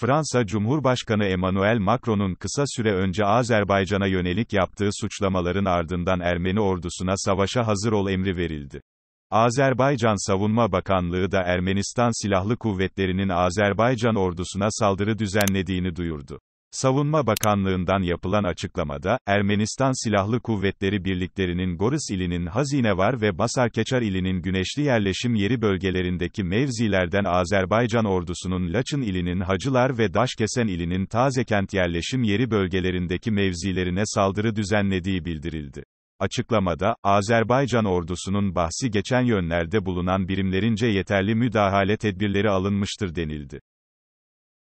Fransa Cumhurbaşkanı Emmanuel Macron'un kısa süre önce Azerbaycan'a yönelik yaptığı suçlamaların ardından Ermeni ordusuna savaşa hazır ol emri verildi. Azerbaycan Savunma Bakanlığı da Ermenistan Silahlı Kuvvetleri'nin Azerbaycan ordusuna saldırı düzenlediğini duyurdu. Savunma Bakanlığından yapılan açıklamada, Ermenistan Silahlı Kuvvetleri Birliklerinin Goris ilinin Hazinevar ve Basarkeçar ilinin güneşli yerleşim yeri bölgelerindeki mevzilerden Azerbaycan ordusunun Laçın ilinin Hacılar ve Daşkesen ilinin Tazekent yerleşim yeri bölgelerindeki mevzilerine saldırı düzenlediği bildirildi. Açıklamada, Azerbaycan ordusunun bahsi geçen yönlerde bulunan birimlerince yeterli müdahale tedbirleri alınmıştır denildi.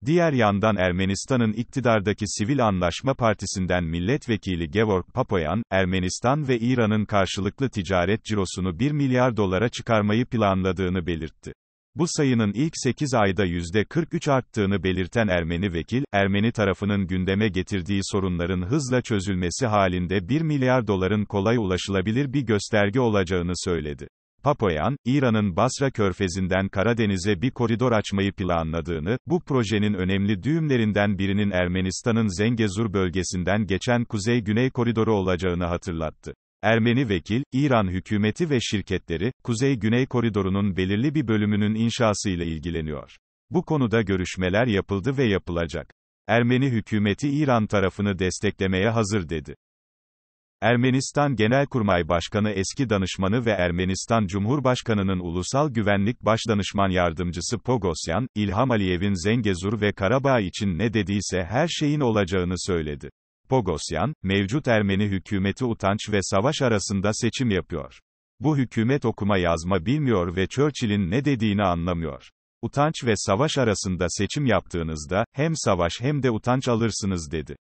Diğer yandan Ermenistan'ın iktidardaki Sivil Anlaşma Partisi'nden milletvekili Gevorg Papoyan, Ermenistan ve İran'ın karşılıklı ticaret cirosunu 1 milyar dolara çıkarmayı planladığını belirtti. Bu sayının ilk 8 ayda %43 arttığını belirten Ermeni vekil, Ermeni tarafının gündeme getirdiği sorunların hızla çözülmesi halinde 1 milyar doların kolay ulaşılabilir bir gösterge olacağını söyledi. Papoyan, İran'ın Basra körfezinden Karadeniz'e bir koridor açmayı planladığını, bu projenin önemli düğümlerinden birinin Ermenistan'ın Zengezur bölgesinden geçen Kuzey-Güney koridoru olacağını hatırlattı. Ermeni vekil, İran hükümeti ve şirketleri, Kuzey-Güney koridorunun belirli bir bölümünün inşasıyla ilgileniyor. Bu konuda görüşmeler yapıldı ve yapılacak. Ermeni hükümeti İran tarafını desteklemeye hazır dedi. Ermenistan Genelkurmay Başkanı eski danışmanı ve Ermenistan Cumhurbaşkanı'nın Ulusal Güvenlik Başdanışman Yardımcısı Pogosyan, İlham Aliyev'in Zengezur ve Karabağ için ne dediyse her şeyin olacağını söyledi. Pogosyan, mevcut Ermeni hükümeti utanç ve savaş arasında seçim yapıyor. Bu hükümet okuma yazma bilmiyor ve Churchill'in ne dediğini anlamıyor. Utanç ve savaş arasında seçim yaptığınızda, hem savaş hem de utanç alırsınız dedi.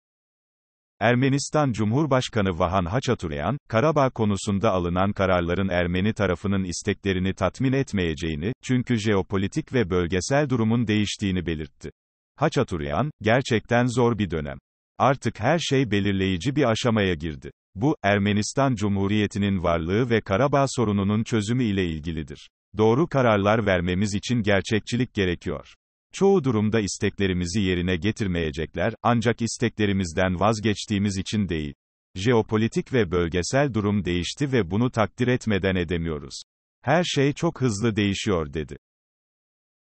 Ermenistan Cumhurbaşkanı Vahan Haçaturyan, Karabağ konusunda alınan kararların Ermeni tarafının isteklerini tatmin etmeyeceğini, çünkü jeopolitik ve bölgesel durumun değiştiğini belirtti. Haçaturyan, gerçekten zor bir dönem. Artık her şey belirleyici bir aşamaya girdi. Bu, Ermenistan Cumhuriyeti'nin varlığı ve Karabağ sorununun çözümü ile ilgilidir. Doğru kararlar vermemiz için gerçekçilik gerekiyor. Çoğu durumda isteklerimizi yerine getirmeyecekler, ancak isteklerimizden vazgeçtiğimiz için değil. Jeopolitik ve bölgesel durum değişti ve bunu takdir etmeden edemiyoruz. Her şey çok hızlı değişiyor dedi.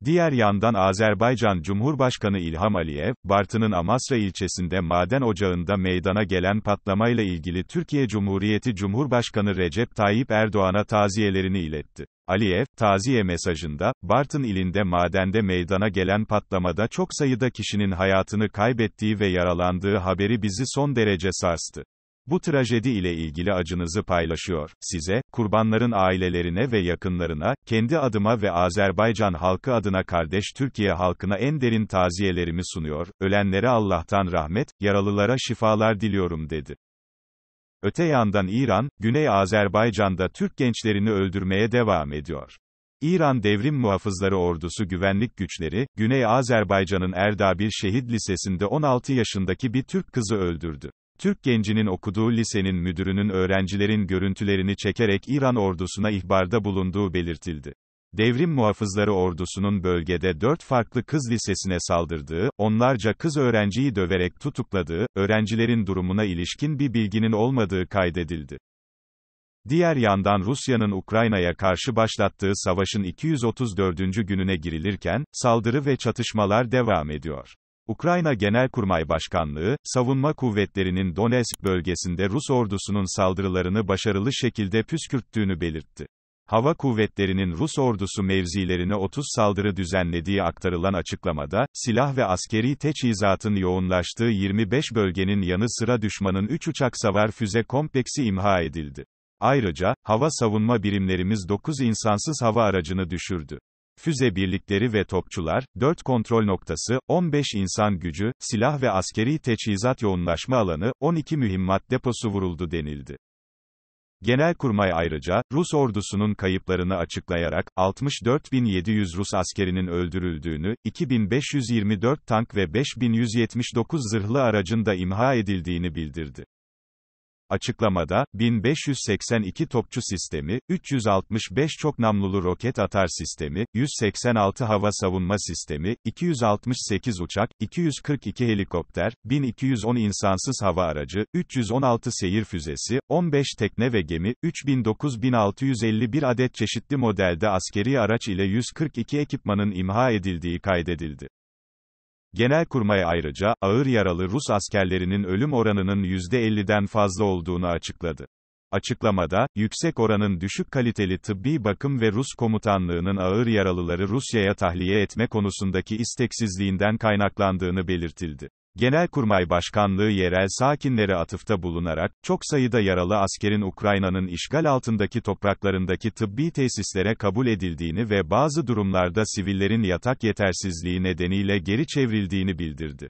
Diğer yandan Azerbaycan Cumhurbaşkanı İlham Aliyev, Bartın'ın Amasra ilçesinde maden ocağında meydana gelen patlamayla ilgili Türkiye Cumhuriyeti Cumhurbaşkanı Recep Tayyip Erdoğan'a taziyelerini iletti. Aliyev, taziye mesajında, Bartın ilinde madende meydana gelen patlamada çok sayıda kişinin hayatını kaybettiği ve yaralandığı haberi bizi son derece sarstı. Bu trajedi ile ilgili acınızı paylaşıyor. Size, kurbanların ailelerine ve yakınlarına, kendi adıma ve Azerbaycan halkı adına kardeş Türkiye halkına en derin taziyelerimi sunuyor. Ölenlere Allah'tan rahmet, yaralılara şifalar diliyorum dedi. Öte yandan İran, Güney Azerbaycan'da Türk gençlerini öldürmeye devam ediyor. İran Devrim Muhafızları Ordusu güvenlik güçleri, Güney Azerbaycan'ın Erdabil Şehit Lisesi'nde 16 yaşındaki bir Türk kızı öldürdü. Türk gencinin okuduğu lisenin müdürünün öğrencilerin görüntülerini çekerek İran ordusuna ihbarda bulunduğu belirtildi. Devrim muhafızları ordusunun bölgede dört farklı kız lisesine saldırdığı, onlarca kız öğrenciyi döverek tutukladığı, öğrencilerin durumuna ilişkin bir bilginin olmadığı kaydedildi. Diğer yandan Rusya'nın Ukrayna'ya karşı başlattığı savaşın 234. gününe girilirken, saldırı ve çatışmalar devam ediyor. Ukrayna Genelkurmay Başkanlığı, savunma kuvvetlerinin Donetsk bölgesinde Rus ordusunun saldırılarını başarılı şekilde püskürttüğünü belirtti. Hava kuvvetlerinin Rus ordusu mevzilerine 30 saldırı düzenlediği aktarılan açıklamada, silah ve askeri teçhizatın yoğunlaştığı 25 bölgenin yanı sıra düşmanın 3 uçak savar füze kompleksi imha edildi. Ayrıca, hava savunma birimlerimiz 9 insansız hava aracını düşürdü füze birlikleri ve topçular, 4 kontrol noktası, 15 insan gücü, silah ve askeri teçhizat yoğunlaşma alanı, 12 mühimmat deposu vuruldu denildi. Genelkurmay ayrıca, Rus ordusunun kayıplarını açıklayarak, 64.700 Rus askerinin öldürüldüğünü, 2524 tank ve 5179 zırhlı aracın da imha edildiğini bildirdi. Açıklamada, 1582 topçu sistemi, 365 çok namlulu roket atar sistemi, 186 hava savunma sistemi, 268 uçak, 242 helikopter, 1210 insansız hava aracı, 316 seyir füzesi, 15 tekne ve gemi, 3.9651 adet çeşitli modelde askeri araç ile 142 ekipmanın imha edildiği kaydedildi. Genelkurmay ayrıca, ağır yaralı Rus askerlerinin ölüm oranının %50'den fazla olduğunu açıkladı. Açıklamada, yüksek oranın düşük kaliteli tıbbi bakım ve Rus komutanlığının ağır yaralıları Rusya'ya tahliye etme konusundaki isteksizliğinden kaynaklandığını belirtildi. Genelkurmay Başkanlığı yerel sakinlere atıfta bulunarak, çok sayıda yaralı askerin Ukrayna'nın işgal altındaki topraklarındaki tıbbi tesislere kabul edildiğini ve bazı durumlarda sivillerin yatak yetersizliği nedeniyle geri çevrildiğini bildirdi.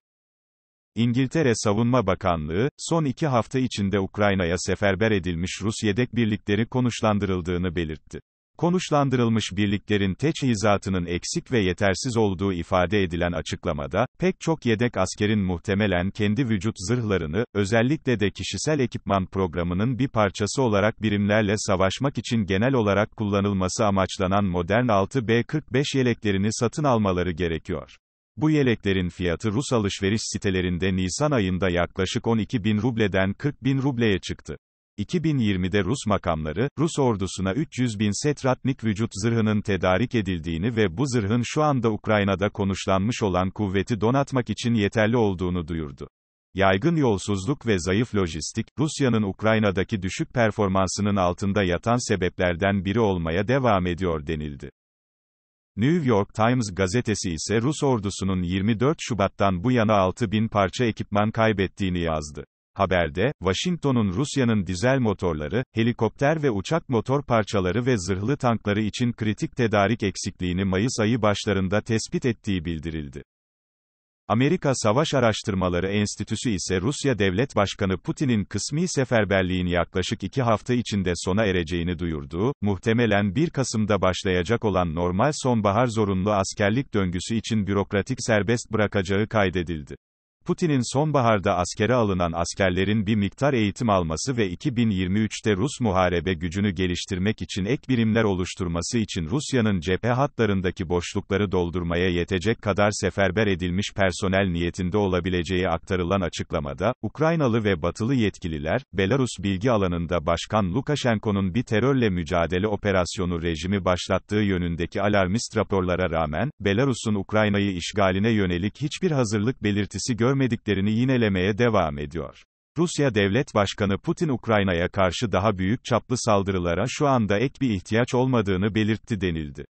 İngiltere Savunma Bakanlığı, son iki hafta içinde Ukrayna'ya seferber edilmiş Rus yedek birlikleri konuşlandırıldığını belirtti. Konuşlandırılmış birliklerin teçhizatının eksik ve yetersiz olduğu ifade edilen açıklamada, pek çok yedek askerin muhtemelen kendi vücut zırhlarını, özellikle de kişisel ekipman programının bir parçası olarak birimlerle savaşmak için genel olarak kullanılması amaçlanan modern 6B-45 yeleklerini satın almaları gerekiyor. Bu yeleklerin fiyatı Rus alışveriş sitelerinde Nisan ayında yaklaşık 12 bin rubleden 40 bin rubleye çıktı. 2020'de Rus makamları, Rus ordusuna 300 bin setratnik vücut zırhının tedarik edildiğini ve bu zırhın şu anda Ukrayna'da konuşlanmış olan kuvveti donatmak için yeterli olduğunu duyurdu. Yaygın yolsuzluk ve zayıf lojistik, Rusya'nın Ukrayna'daki düşük performansının altında yatan sebeplerden biri olmaya devam ediyor denildi. New York Times gazetesi ise Rus ordusunun 24 Şubat'tan bu yana 6 bin parça ekipman kaybettiğini yazdı. Haberde, Washington'un Rusya'nın dizel motorları, helikopter ve uçak motor parçaları ve zırhlı tankları için kritik tedarik eksikliğini Mayıs ayı başlarında tespit ettiği bildirildi. Amerika Savaş Araştırmaları Enstitüsü ise Rusya Devlet Başkanı Putin'in kısmi seferberliğin yaklaşık iki hafta içinde sona ereceğini duyurdu, muhtemelen 1 Kasım'da başlayacak olan normal sonbahar zorunlu askerlik döngüsü için bürokratik serbest bırakacağı kaydedildi. Putin'in sonbaharda askere alınan askerlerin bir miktar eğitim alması ve 2023'te Rus muharebe gücünü geliştirmek için ek birimler oluşturması için Rusya'nın cephe hatlarındaki boşlukları doldurmaya yetecek kadar seferber edilmiş personel niyetinde olabileceği aktarılan açıklamada, Ukraynalı ve batılı yetkililer, Belarus bilgi alanında Başkan Lukashenko'nun bir terörle mücadele operasyonu rejimi başlattığı yönündeki alarmist raporlara rağmen, Belarus'un Ukrayna'yı işgaline yönelik hiçbir hazırlık belirtisi görmedi övmediklerini yinelemeye devam ediyor. Rusya Devlet Başkanı Putin Ukrayna'ya karşı daha büyük çaplı saldırılara şu anda ek bir ihtiyaç olmadığını belirtti denildi.